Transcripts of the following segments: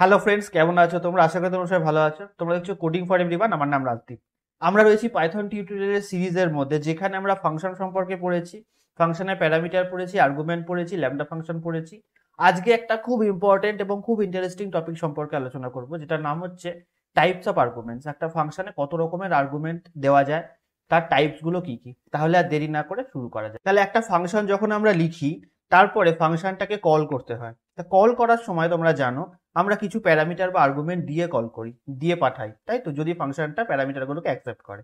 Hello friends কেমন আছো তোমরা আশা করি তোমরা সবাই ভালো আছো তোমরা দেখছো কোডিং ফর এভরিওয়ান আমার নাম রাজদীপ আমরা রয়েছি পাইথন টিউটোরিয়ালের সিরিজের মধ্যে যেখানে আমরা ফাংশন সম্পর্কে পড়েছি ফাংশনের প্যারামিটার পড়েছি আর্গুমেন্ট পড়েছি ল্যামডা ফাংশন পড়েছি আজকে একটা খুব ইম্পর্টেন্ট এবং খুব ইন্টারেস্টিং টপিক সম্পর্কে আলোচনা করব যেটার নাম হচ্ছে টাইপস অফ আর্গুমেন্টস একটা ফাংশনে কত রকমের আর্গুমেন্ট দেওয়া যায় তার টাইপসগুলো কি কি তাহলে আর দেরি না করে শুরু করা যায় তাহলে একটা ফাংশন যখন আমরা লিখি তারপরে ফাংশনটাকে কল করতে হয় তা কল করার সময় তোমরা জানো আমরা কিছু প্যারামিটার বা আর্গুমেন্ট দিয়ে কল করি দিয়ে পাঠাই তাই তো যদি ফাংশনটা প্যারামিটারগুলোকে অ্যাকসেপ্ট করে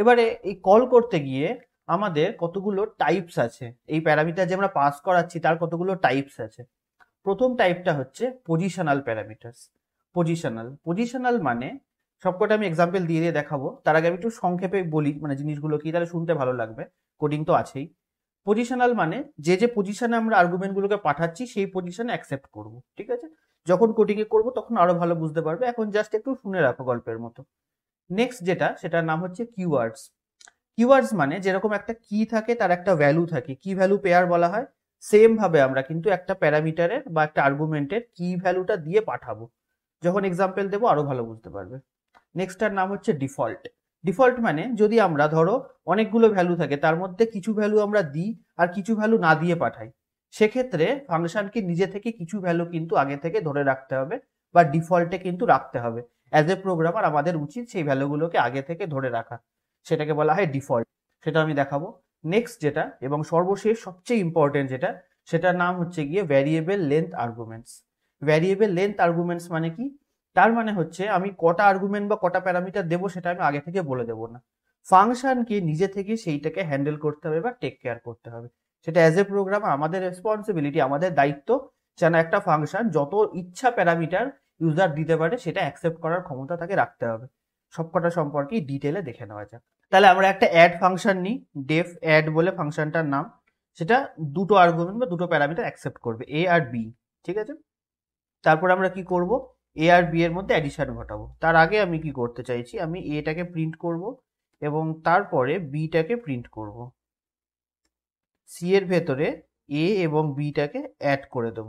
এবারে এই কল করতে গিয়ে আমাদের কতগুলো টাইপস আছে এই প্যারামিটার যে আমরা পাস করাচ্ছি তার কতগুলো টাইপস আছে প্রথম টাইপটা হচ্ছে পজিশনাল প্যারামিটার্স পজিশনাল পজিশনাল মানে সবকটা আমি এক্সাম্পল দিয়ে দিয়ে দেখাবো তার আগে আমি একটু সংক্ষেপে বলি মানে জিনিসগুলো কি তাহলে শুনতে ভালো লাগবে কোডিং তো আছেই পজিশনাল মানে যে যে পজিশনে আমরা আর্গুমেন্টগুলোকে পাঠাচ্ছি সেই পজিশনে অ্যাকসেপ্ট করব ঠিক আছে যখন এ করব তখন আরো ভালো বুঝতে পারবে এখন জাস্ট একটু শুনে রাখো গল্পের মতো নেক্সট যেটা সেটার নাম হচ্ছে কিওয়ার্ডস কিওয়ার্ডস মানে যেরকম একটা কি থাকে তার একটা ভ্যালু থাকে কি ভ্যালু পেয়ার বলা হয় সেম ভাবে আমরা কিন্তু একটা প্যারামিটারের বা একটা আর্গুমেন্টের কি ভ্যালুটা দিয়ে পাঠাবো যখন এক্সাম্পল দেবো আরো ভালো বুঝতে পারবে নেক্সটটার নাম হচ্ছে ডিফল্ট ডিফল্ট মানে যদি আমরা ধরো অনেকগুলো ভ্যালু থাকে তার মধ্যে কিছু ভ্যালু আমরা দিই আর কিছু ভ্যালু না দিয়ে পাঠাই সেক্ষেত্রে ফাংশনকে নিজে থেকে কিছু ভ্যালু কিন্তু আগে থেকে ধরে রাখতে হবে বা ডিফল্টে কিন্তু রাখতে হবে অ্যাজ এ প্রোগ্রামার আমাদের উচিত সেই ভ্যালুগুলোকে আগে থেকে ধরে রাখা সেটাকে বলা হয় ডিফল্ট সেটা আমি দেখাবো নেক্সট যেটা এবং সর্বশেষ সবচেয়ে ইম্পর্টেন্ট যেটা সেটার নাম হচ্ছে গিয়ে variable length arguments variable length arguments মানে কি তার মানে হচ্ছে আমি কটা আর্গুমেন্ট বা কটা প্যারামিটার দেবো সেটা আমি আগে থেকে বলে দেবো না ফাংশনকে নিজে থেকে সেইটাকে হ্যান্ডেল করতে হবে বা টেক কেয়ার করতে হবে সেটা অ্যাজ এ প্রোগ্রাম আমাদের রেসপন্সিবিলিটি আমাদের দায়িত্ব যেন একটা ফাংশন যত ইচ্ছা প্যারামিটার ইউজার দিতে পারে সেটা অ্যাকসেপ্ট করার ক্ষমতা তাকে রাখতে হবে সবকটা সম্পর্কে ডিটেলে দেখে নেওয়া যাক তাহলে আমরা একটা অ্যাড ফাংশন নিই ডেফ অ্যাড বলে ফাংশনটার নাম সেটা দুটো আর্গুমেন্ট বা দুটো প্যারামিটার অ্যাকসেপ্ট করবে এ আর বি ঠিক আছে তারপর আমরা কি করব এ আর বি এর মধ্যে অ্যাডিশন ঘটাবো তার আগে আমি কি করতে চাইছি আমি এটাকে প্রিন্ট করব এবং তারপরে বিটাকে প্রিন্ট করব সি এর ভেতরে এ এবং বিটাকে অ্যাড করে দেব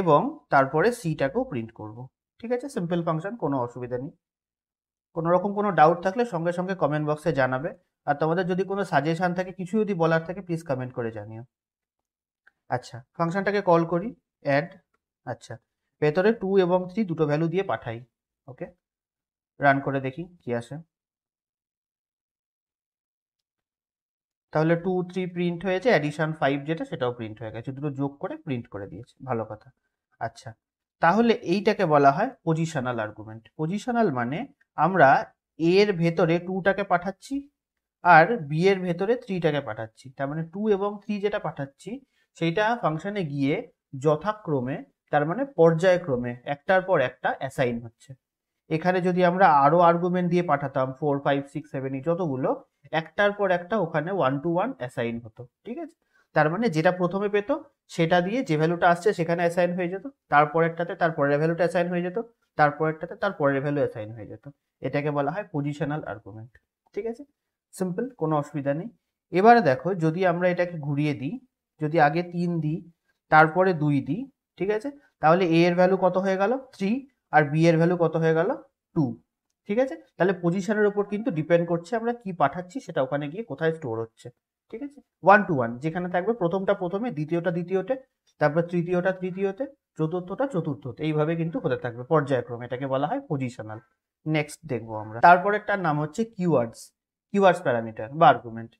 এবং তারপরে সিটাকেও প্রিন্ট করব ঠিক আছে সিম্পল ফাংশন কোনো অসুবিধা নেই কোনোরকম কোনো ডাউট থাকলে সঙ্গে সঙ্গে কমেন্ট বক্সে জানাবে আর তোমাদের যদি কোনো সাজেশান থাকে কিছু যদি বলার থাকে প্লিজ কমেন্ট করে জানিও আচ্ছা ফাংশনটাকে কল করি অ্যাড আচ্ছা ভেতরে টু এবং থ্রি দুটো ভ্যালু দিয়ে পাঠাই ওকে রান করে দেখি কি আসে তাহলে টু থ্রি প্রিন্ট হয়েছে অ্যাডিশন ফাইভ যেটা সেটাও প্রিন্ট হয়ে গেছে দুটো যোগ করে প্রিন্ট করে দিয়েছে ভালো কথা আচ্ছা তাহলে এইটাকে বলা হয় পজিশনাল আর্গুমেন্ট পজিশনাল মানে আমরা এ এর ভেতরে টুটাকে পাঠাচ্ছি আর বি এর ভেতরে থ্রিটাকে পাঠাচ্ছি তার মানে টু এবং থ্রি যেটা পাঠাচ্ছি সেইটা ফাংশনে গিয়ে যথাক্রমে তার মানে পর্যায়ক্রমে একটার পর একটা অ্যাসাইন হচ্ছে এখানে যদি আমরা আরও আর্গুমেন্ট দিয়ে পাঠাতাম ফোর ফাইভ সিক্স সেভেন এই যতগুলো একটার পর একটা ওখানে ওয়ান টু ওয়ান অ্যাসাইন হতো ঠিক আছে তার মানে যেটা প্রথমে পেত সেটা দিয়ে যে ভ্যালুটা আসছে সেখানে অ্যাসাইন হয়ে যেত তারপরেরটাতে তার পরের ভ্যালুটা অ্যাসাইন হয়ে যেত তারপরেরটাতে তার পরের ভ্যালু অ্যাসাইন হয়ে যেত এটাকে বলা হয় পজিশনাল আর্গুমেন্ট ঠিক আছে সিম্পল কোনো অসুবিধা নেই এবারে দেখো যদি আমরা এটাকে ঘুরিয়ে দিই যদি আগে তিন দিই তারপরে দুই দিই ঠিক আছে তাহলে এ এর ভ্যালু কত হয়ে গেল থ্রি আর বি এর ভ্যালু কত হয়ে গেল টু ঠিক আছে তাহলে পজিশনের ওপর কিন্তু ডিপেন্ড করছে আমরা কি পাঠাচ্ছি সেটা ওখানে গিয়ে কোথায় স্টোর হচ্ছে ঠিক আছে ওয়ান টু ওয়ান যেখানে থাকবে প্রথমটা প্রথমে দ্বিতীয়টা দ্বিতীয়তে তারপর তৃতীয়টা তৃতীয়তে চতুর্থটা চতুর্থতে এইভাবে কিন্তু হতে থাকবে পর্যায়ক্রমে এটাকে বলা হয় পজিশনাল নেক্সট দেখবো আমরা তারপর একটা নাম হচ্ছে কিওয়ার্ডস কিওয়ার্ডস প্যারামিটার বা আর্গুমেন্ট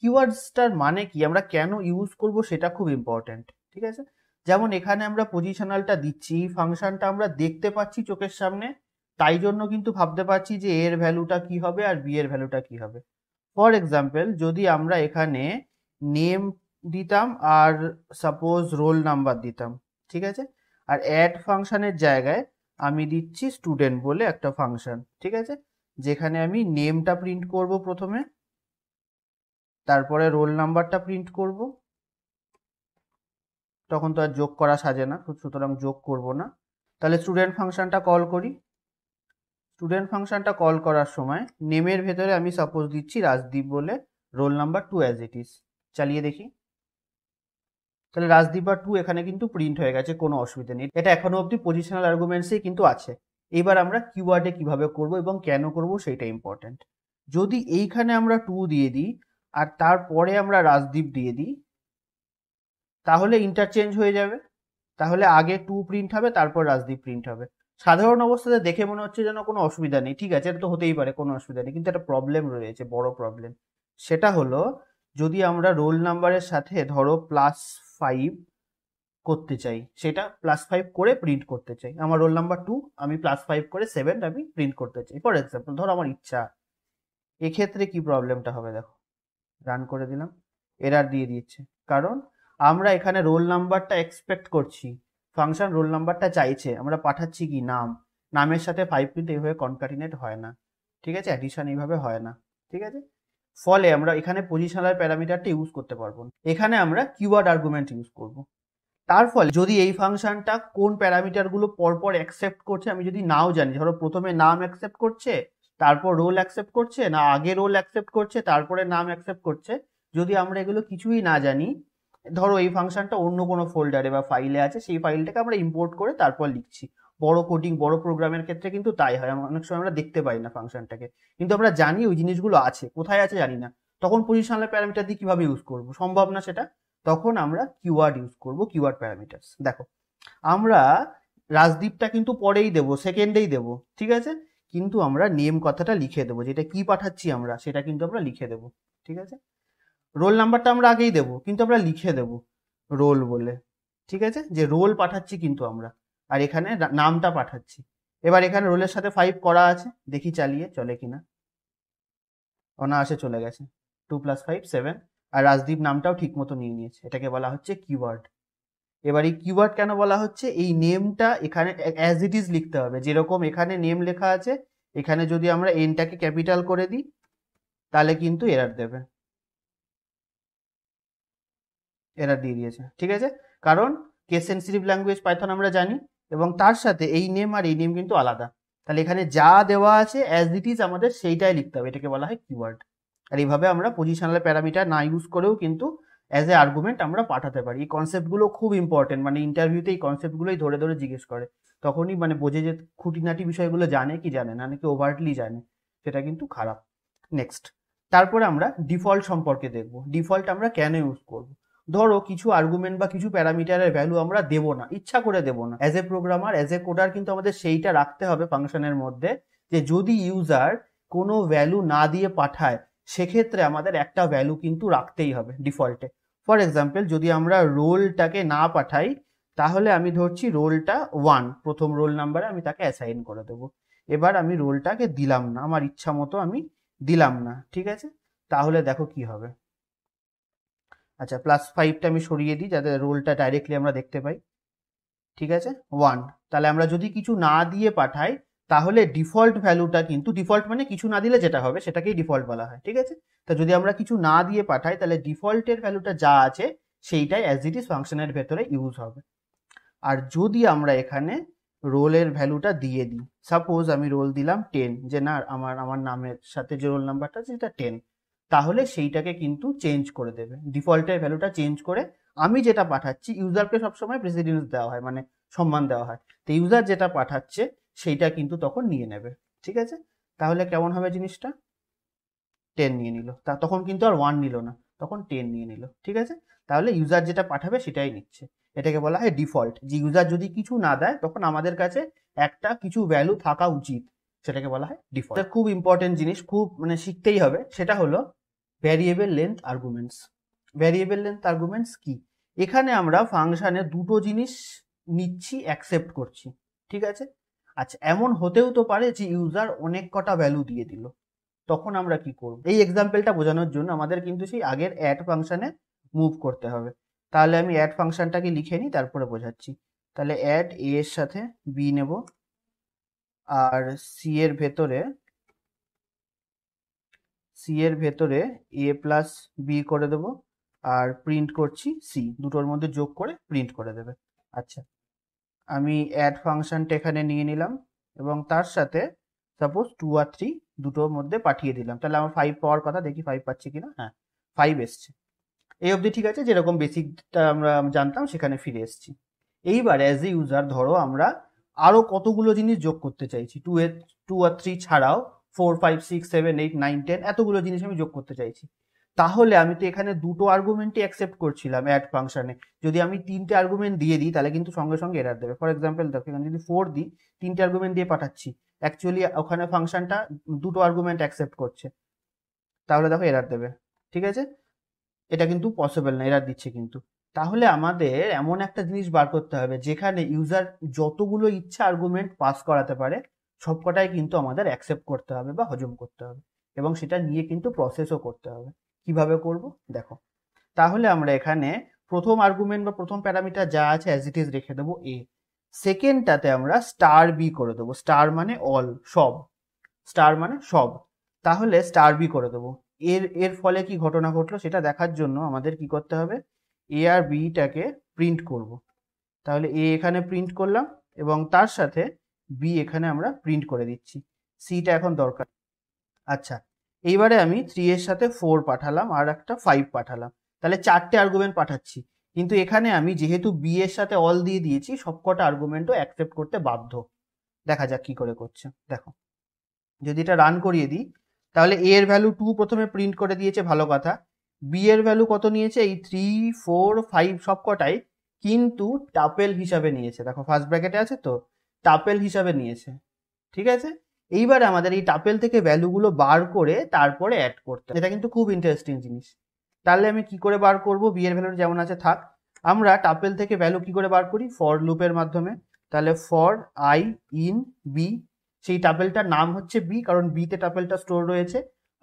কিওয়ার্ডসটার মানে কি আমরা কেন ইউজ করব সেটা খুব ইম্পর্টেন্ট ঠিক আছে যেমন এখানে আমরা পজিশনালটা দিচ্ছি ফাংশনটা আমরা দেখতে পাচ্ছি চোখের সামনে তাই জন্য কিন্তু ভাবতে পারছি যে এর ভ্যালুটা কি হবে আর বি এর ভ্যালুটা কি হবে ফর এক্সাম্পল যদি আমরা এখানে নেম দিতাম আর সাপোজ রোল নাম্বার দিতাম ঠিক আছে আর অ্যাড ফাংশনের জায়গায় আমি দিচ্ছি স্টুডেন্ট বলে একটা ফাংশন ঠিক আছে যেখানে আমি নেমটা প্রিন্ট করব প্রথমে তারপরে রোল নাম্বারটা প্রিন্ট করব তখন তো আর যোগ করা সাজে না সুতরাং যোগ করব না তাহলে স্টুডেন্ট ফাংশনটা কল করি স্টুডেন্ট ফাংশনটা কল করার সময় নেমের ভেতরে আমি সাপোজ দিচ্ছি রাজদীপ বলে roll number two as it is চালিয়ে দেখি তাহলে রাজদীপ বা টু এখানে কিন্তু প্রিন্ট হয়ে গেছে কোনো অসুবিধা নেই এটা এখনো অবধি পজিশনাল আর্গুমেন্টসেই কিন্তু আছে এবার আমরা কিওয়ার্ডে কিভাবে করব এবং কেন করব সেইটা ইম্পর্টেন্ট যদি এইখানে আমরা টু দিয়ে দিই আর তারপরে আমরা রাজদীপ দিয়ে দিই তাহলে ইন্টারচেঞ্জ হয়ে যাবে তাহলে আগে টু প্রিন্ট হবে তারপর রাজদীপ প্রিন্ট হবে সাধারণ অবস্থাতে দেখে মনে হচ্ছে যেন কোনো অসুবিধা নেই ঠিক আছে এটা তো হতেই পারে কোনো অসুবিধা নেই কিন্তু একটা প্রবলেম রয়েছে বড় প্রবলেম সেটা হলো যদি আমরা রোল নাম্বারের সাথে ধরো প্লাস ফাইভ করতে চাই সেটা প্লাস ফাইভ করে প্রিন্ট করতে চাই আমার রোল নাম্বার টু আমি প্লাস ফাইভ করে সেভেন আমি প্রিন্ট করতে চাই ফর এক্সাম্পল ধরো আমার ইচ্ছা এক্ষেত্রে কি প্রবলেমটা হবে দেখো রান করে দিলাম এরার দিয়ে দিচ্ছে কারণ আমরা এখানে রোল নাম্বারটা এক্সপেক্ট করছি ফাংশন রোল নাম্বারটা চাইছে আমরা পাঠাচ্ছি কি নাম নামের সাথে ফাইভ কিন্তু এইভাবে কনকাটিনেট হয় না ঠিক আছে অ্যাডিশন এইভাবে হয় না ঠিক আছে ফলে আমরা এখানে পজিশনাল প্যারামিটারটা ইউজ করতে পারবো এখানে আমরা কিওয়ার্ড আর্গুমেন্ট ইউজ করব তার ফলে যদি এই ফাংশনটা কোন প্যারামিটারগুলো পরপর অ্যাকসেপ্ট করছে আমি যদি নাও জানি ধরো প্রথমে নাম অ্যাকসেপ্ট করছে তারপর রোল অ্যাকসেপ্ট করছে না আগে রোল অ্যাকসেপ্ট করছে তারপরে নাম অ্যাকসেপ্ট করছে যদি আমরা এগুলো কিছুই না জানি ধরো এই ফাংশনটা অন্য কোনো ফোল্ডারে বা ফাইলে আছে সেই ফাইলটাকে আমরা ইম্পোর্ট করে তারপর লিখছি বড় কোডিং বড় প্রোগ্রামের ক্ষেত্রে কিন্তু তাই হয় অনেক সময় আমরা দেখতে পাই না ফাংশনটাকে কিন্তু আমরা জানি ওই জিনিসগুলো আছে কোথায় আছে জানি না তখন পজিশনাল প্যারামিটার দিয়ে কিভাবে ইউজ করব সম্ভব না সেটা তখন আমরা কিওয়ার্ড ইউজ করব কিওয়ার্ড প্যারামিটার্স দেখো আমরা রাজদীপটা কিন্তু পরেই দেব সেকেন্ডেই দেব ঠিক আছে কিন্তু আমরা নেম কথাটা লিখে দেবো যেটা কি পাঠাচ্ছি আমরা সেটা কিন্তু আমরা লিখে দেব ঠিক আছে রোল নাম্বারটা আমরা আগেই দেবো কিন্তু আমরা লিখে দেব রোল বলে ঠিক আছে যে রোল পাঠাচ্ছি কিন্তু আমরা আর এখানে নামটা পাঠাচ্ছি এবার এখানে রোলের সাথে ফাইভ করা আছে দেখি চালিয়ে চলে কিনা অনায়াসে চলে গেছে টু প্লাস ফাইভ সেভেন আর রাজদীপ নামটাও ঠিক মতো নিয়ে নিয়েছে এটাকে বলা হচ্ছে কিওয়ার্ড এবার এই কিওয়ার্ড কেন বলা হচ্ছে এই নেমটা এখানে অ্যাজ ইট ইজ লিখতে হবে যেরকম এখানে নেম লেখা আছে এখানে যদি আমরা এনটাকে ক্যাপিটাল করে দিই তাহলে কিন্তু এরার দেবে এরা দিয়ে দিয়েছে ঠিক আছে কারণ কে সেন্সিটিভ ল্যাঙ্গুয়েজ পাইথন আমরা জানি এবং তার সাথে এই নেম আর এই নেম কিন্তু আলাদা তাহলে এখানে যা দেওয়া আছে অ্যাজ ইট ইজ আমাদের সেইটাই লিখতে হবে এটাকে বলা হয় কিওয়ার্ড আর এইভাবে আমরা পজিশনাল প্যারামিটার না ইউজ করেও কিন্তু অ্যাজ এ আর্গুমেন্ট আমরা পাঠাতে পারি এই কনসেপ্টগুলো খুব ইম্পর্টেন্ট মানে ইন্টারভিউতে এই কনসেপ্টগুলোই ধরে ধরে জিজ্ঞেস করে তখনই মানে বোঝে যে খুঁটিনাটি বিষয়গুলো জানে কি জানে না নাকি ওভারলি জানে সেটা কিন্তু খারাপ নেক্সট তারপরে আমরা ডিফল্ট সম্পর্কে দেখব ডিফল্ট আমরা কেন ইউজ করবো ধরো কিছু আর্গুমেন্ট বা কিছু প্যারামিটারের ভ্যালু আমরা দেব না ইচ্ছা করে দেব না as a programmer as a coder কিন্তু আমাদের সেইটা রাখতে হবে ফাংশনের মধ্যে যে যদি ইউজার কোনো ভ্যালু না দিয়ে পাঠায় সেক্ষেত্রে আমাদের একটা ভ্যালু কিন্তু রাখতেই হবে ডিফল্টে ফর এক্সাম্পল যদি আমরা রোলটাকে না পাঠাই তাহলে আমি ধরছি রোলটা ওয়ান প্রথম রোল নাম্বারে আমি তাকে অ্যাসাইন করে দেবো এবার আমি রোলটাকে দিলাম না আমার ইচ্ছা মতো আমি দিলাম না ঠিক আছে তাহলে দেখো কি হবে আচ্ছা প্লাস ফাইভটা আমি সরিয়ে দিই যাতে রোলটা ডাইরেক্টলি আমরা দেখতে পাই ঠিক আছে ওয়ান তাহলে আমরা যদি কিছু না দিয়ে পাঠাই তাহলে ডিফল্ট ভ্যালুটা কিন্তু ডিফল্ট মানে কিছু না দিলে যেটা হবে সেটাকেই ডিফল্ট বলা হয় ঠিক আছে তা যদি আমরা কিছু না দিয়ে পাঠাই তাহলে ডিফল্টের ভ্যালুটা যা আছে সেইটাই অ্যাজ ইট ইস ফাংশনের ভেতরে ইউজ হবে আর যদি আমরা এখানে রোলের ভ্যালুটা দিয়ে দিই সাপোজ আমি রোল দিলাম টেন যে না আমার আমার নামের সাথে যে রোল নাম্বারটা আছে সেটা টেন তাহলে সেইটাকে কিন্তু চেঞ্জ করে দেবে ডিফল্টের ভ্যালুটা চেঞ্জ করে আমি যেটা পাঠাচ্ছি ইউজারকে সবসময় প্রেসিডেন্স দেওয়া হয় মানে সম্মান দেওয়া হয় তো ইউজার যেটা পাঠাচ্ছে সেইটা কিন্তু তখন নিয়ে নেবে ঠিক আছে তাহলে কেমন হবে জিনিসটা টেন নিয়ে নিল তা তখন কিন্তু আর ওয়ান নিল না তখন টেন নিয়ে নিল ঠিক আছে তাহলে ইউজার যেটা পাঠাবে সেটাই নিচ্ছে এটাকে বলা হয় ডিফল্ট যে ইউজার যদি কিছু না দেয় তখন আমাদের কাছে একটা কিছু ভ্যালু থাকা উচিত সেটাকে বলা হয় ডিফল্ট খুব ইম্পর্টেন্ট জিনিস খুব মানে শিখতেই হবে সেটা হলো variable length arguments variable length arguments কি এখানে আমরা ফাংশানে দুটো জিনিস নিচ্ছি অ্যাকসেপ্ট করছি ঠিক আছে আচ্ছা এমন হতেও তো পারে যে ইউজার অনেক কটা ভ্যালু দিয়ে দিল তখন আমরা কি করব এই এক্সাম্পলটা বোঝানোর জন্য আমাদের কিন্তু সেই আগের অ্যাড ফাংশানে মুভ করতে হবে তাহলে আমি অ্যাড ফাংশনটাকে লিখে নিই তারপরে বোঝাচ্ছি তাহলে অ্যাড এ এর সাথে বি নেব আর সি এর ভেতরে সি এর ভেতরে এ প্লাস বি করে দেব আর প্রিন্ট করছি সি দুটোর মধ্যে যোগ করে প্রিন্ট করে দেবে আচ্ছা আমি অ্যাড ফাংশনটা এখানে নিয়ে নিলাম এবং তার সাথে সাপোজ টু আর থ্রি দুটোর মধ্যে পাঠিয়ে দিলাম তাহলে আমার ফাইভ পাওয়ার কথা দেখি ফাইভ পাচ্ছি কিনা হ্যাঁ ফাইভ এসছে এই অবধি ঠিক আছে যেরকম বেসিকটা আমরা জানতাম সেখানে ফিরে এসছি এইবার অ্যাজ এ ইউজার ধরো আমরা আরও কতগুলো জিনিস যোগ করতে চাইছি টু এর টু আর থ্রি ছাড়াও four five six seven eight nine ten এতগুলো জিনিস আমি যোগ করতে চাইছি তাহলে আমি তো এখানে দুটো আর্গুমেন্টই অ্যাকসেপ্ট করছিলাম অ্যাড ফাংশনে যদি আমি তিনটে আর্গুমেন্ট দিয়ে দিই তাহলে কিন্তু সঙ্গে সঙ্গে এরার দেবে ফর এক্সাম্পল দেখো এখানে যদি ফোর দিই তিনটে আর্গুমেন্ট দিয়ে পাঠাচ্ছি অ্যাকচুয়ালি ওখানে ফাংশনটা দুটো আর্গুমেন্ট অ্যাকসেপ্ট করছে তাহলে দেখো এরার দেবে ঠিক আছে এটা কিন্তু পসিবল না এরার দিচ্ছে কিন্তু তাহলে আমাদের এমন একটা জিনিস বার করতে হবে যেখানে ইউজার যতগুলো ইচ্ছা আর্গুমেন্ট পাস করাতে পারে সবকটাই কিন্তু আমাদের অ্যাকসেপ্ট করতে হবে বা হজম করতে হবে এবং সেটা নিয়ে কিন্তু প্রসেসও করতে হবে কিভাবে করব দেখো তাহলে আমরা এখানে প্রথম আর্গুমেন্ট বা প্রথম প্যারামিটার যা আছে অ্যাজ ইট ইজ রেখে দেবো এ সেকেন্ডটাতে আমরা স্টার বি করে দেবো স্টার মানে অল সব স্টার মানে সব তাহলে স্টার বি করে দেবো এর এর ফলে কি ঘটনা ঘটলো সেটা দেখার জন্য আমাদের কি করতে হবে এ আর বিটাকে প্রিন্ট করব। তাহলে এ এখানে প্রিন্ট করলাম এবং তার সাথে বি এখানে আমরা প্রিন্ট করে দিচ্ছি সিটা এখন দরকার আচ্ছা এইবারে আমি থ্রি এর সাথে ফোর পাঠালাম আর একটা ফাইভ পাঠালাম তাহলে চারটে আর্গুমেন্ট পাঠাচ্ছি কিন্তু এখানে আমি যেহেতু বি এর সাথে অল দিয়ে দিয়েছি সবকটা আর্গুমেন্টও অ্যাকসেপ্ট করতে বাধ্য দেখা যাক কি করে করছে দেখো যদি এটা রান করিয়ে দিই তাহলে এ এর ভ্যালু টু প্রথমে প্রিন্ট করে দিয়েছে ভালো কথা বি এর ভ্যালু কত নিয়েছে এই থ্রি ফোর ফাইভ সব কটাই কিন্তু টাপেল হিসাবে নিয়েছে দেখো ফার্স্ট ব্র্যাকেটে আছে তো টাপেল হিসাবে নিয়েছে ঠিক আছে এইবার আমাদের এই টাপেল থেকে ভ্যালুগুলো বার করে তারপরে অ্যাড করতে এটা কিন্তু খুব ইন্টারেস্টিং জিনিস তাহলে আমি কি করে বার করব বি এর ভ্যালু যেমন আছে থাক আমরা টাপেল থেকে ভ্যালু কি করে বার করি ফর লুপের মাধ্যমে তাহলে ফর আই ইন বি সেই টাপেলটার নাম হচ্ছে বি কারণ বিতে টাপেলটা স্টোর রয়েছে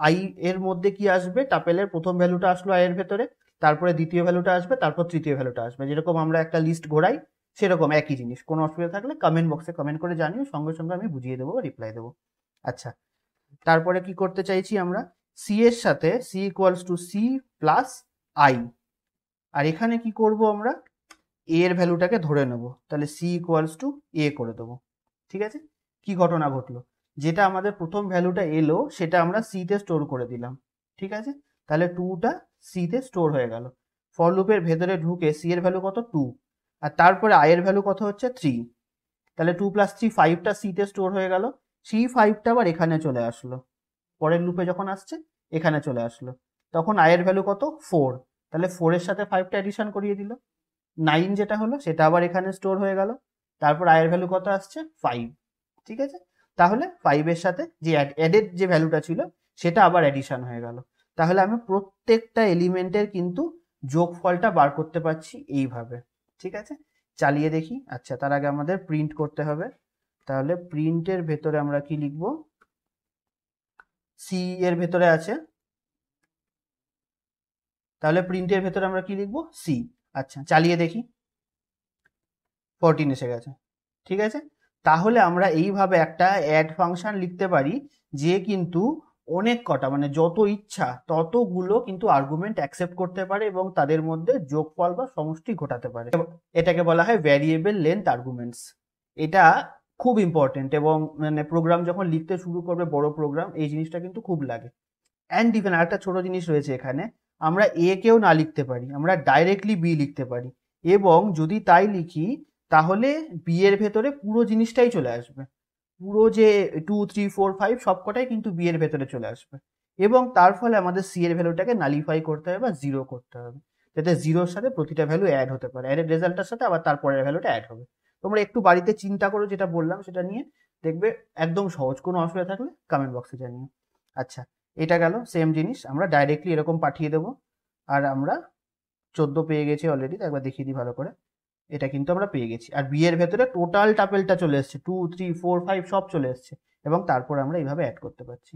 আই এর মধ্যে কি আসবে টাপেলের প্রথম ভ্যালুটা আসলো আই এর ভেতরে তারপরে দ্বিতীয় ভ্যালুটা আসবে তারপর তৃতীয় ভ্যালুটা আসবে যেরকম আমরা একটা লিস্ট ঘোরাই সেরকম একই জিনিস কোনো অসুবিধা থাকলে কমেন্ট বক্সে কমেন্ট করে জানিও সঙ্গে সঙ্গে আমি বুঝিয়ে দেবো রিপ্লাই দেবো আচ্ছা তারপরে কি করতে চাইছি আমরা সি এর সাথে C equals to C plus I আর এখানে কি করব আমরা এ এর ভ্যালুটাকে ধরে নেব তাহলে সি ইকুয়ালস টু এ করে দেবো ঠিক আছে কি ঘটনা ঘটলো যেটা আমাদের প্রথম ভ্যালুটা এলো সেটা আমরা সিতে স্টোর করে দিলাম ঠিক আছে তাহলে টুটা সিতে স্টোর হয়ে গেল ফর লুপের ভেতরে ঢুকে সি এর ভ্যালু কত টু আর তারপরে আই এর ভ্যালু কত হচ্ছে থ্রি তাহলে টু প্লাস থ্রি ফাইভটা সিতে স্টোর হয়ে গেল থ্রি ফাইভটা আবার এখানে চলে আসলো পরের লুপে যখন আসছে এখানে চলে আসলো তখন আয়ের ভ্যালু কত ফোর তাহলে ফোরের সাথে ফাইভটা অ্যাডিশন করিয়ে দিল নাইন যেটা হলো সেটা আবার এখানে স্টোর হয়ে গেল তারপর আয়ের ভ্যালু কত আসছে ফাইভ ঠিক আছে তাহলে ফাইভের সাথে যে অ্যাডেড যে ভ্যালুটা ছিল সেটা আবার অ্যাডিশন হয়ে গেল তাহলে আমি প্রত্যেকটা এলিমেন্টের কিন্তু যোগ ফলটা বার করতে পারছি এইভাবে ঠিক আছে চালিয়ে দেখি আচ্ছা তার আগে আমাদের প্রিন্ট করতে হবে তাহলে প্রিন্টের ভেতরে আমরা কি লিখব সি এর ভেতরে আছে তাহলে প্রিন্টের ভেতরে আমরা কি লিখব সি আচ্ছা চালিয়ে দেখি ফোরটিন এসে গেছে ঠিক আছে তাহলে আমরা এইভাবে একটা অ্যাড ফাংশন লিখতে পারি যে কিন্তু অনেক কটা মানে যত ইচ্ছা ততগুলো কিন্তু আর্গুমেন্ট অ্যাকসেপ্ট করতে পারে এবং তাদের মধ্যে যোগফল বা সমষ্টি ঘটাতে পারে এটাকে বলা হয় ভ্যারিয়েবল লেন্থ আর্গুমেন্টস এটা খুব ইম্পর্টেন্ট এবং মানে প্রোগ্রাম যখন লিখতে শুরু করবে বড় প্রোগ্রাম এই জিনিসটা কিন্তু খুব লাগে অ্যান্ড ইভেন আরেকটা ছোট জিনিস রয়েছে এখানে আমরা এ কেও না লিখতে পারি আমরা ডাইরেক্টলি বি লিখতে পারি এবং যদি তাই লিখি তাহলে বি এর ভেতরে পুরো জিনিসটাই চলে আসবে পুরো যে টু থ্রি ফোর ফাইভ সবকটাই কিন্তু বি এর ভেতরে চলে আসবে এবং তার ফলে আমাদের সি এর ভ্যালুটাকে নালিফাই করতে হবে বা জিরো করতে হবে যাতে জিরোর সাথে প্রতিটা ভ্যালু অ্যাড হতে পারে অ্যাডের রেজাল্টের সাথে আবার তারপরের ভ্যালুটা অ্যাড হবে তোমরা একটু বাড়িতে চিন্তা করো যেটা বললাম সেটা নিয়ে দেখবে একদম সহজ কোনো অসুবিধা থাকলে কমেন্ট বক্সে জানিও আচ্ছা এটা গেল সেম জিনিস আমরা ডাইরেক্টলি এরকম পাঠিয়ে দেবো আর আমরা চোদ্দো পেয়ে গেছি অলরেডি একবার দেখিয়ে দিই ভালো করে এটা কিন্তু আমরা পেয়ে গেছি আর বি এর ভেতরে টোটাল টাপেলটা চলে এসছে টু থ্রি ফোর ফাইভ সব চলে এসছে এবং তারপর আমরা এইভাবে অ্যাড করতে পারছি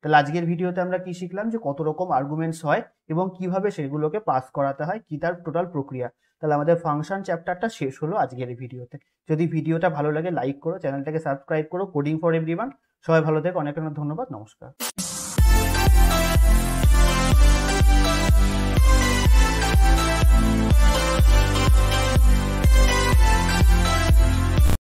তাহলে আজকের ভিডিওতে আমরা কি শিখলাম যে কত রকম আর্গুমেন্টস হয় এবং কিভাবে সেগুলোকে পাস করাতে হয় কি তার টোটাল প্রক্রিয়া তাহলে আমাদের ফাংশন চ্যাপ্টারটা শেষ হলো আজকের ভিডিওতে যদি ভিডিওটা ভালো লাগে লাইক করো চ্যানেলটাকে সাবস্ক্রাইব করো কোডিং ফর এভরিওয়ান সবাই ভালো থেকে অনেক অনেক ধন্যবাদ নমস্কার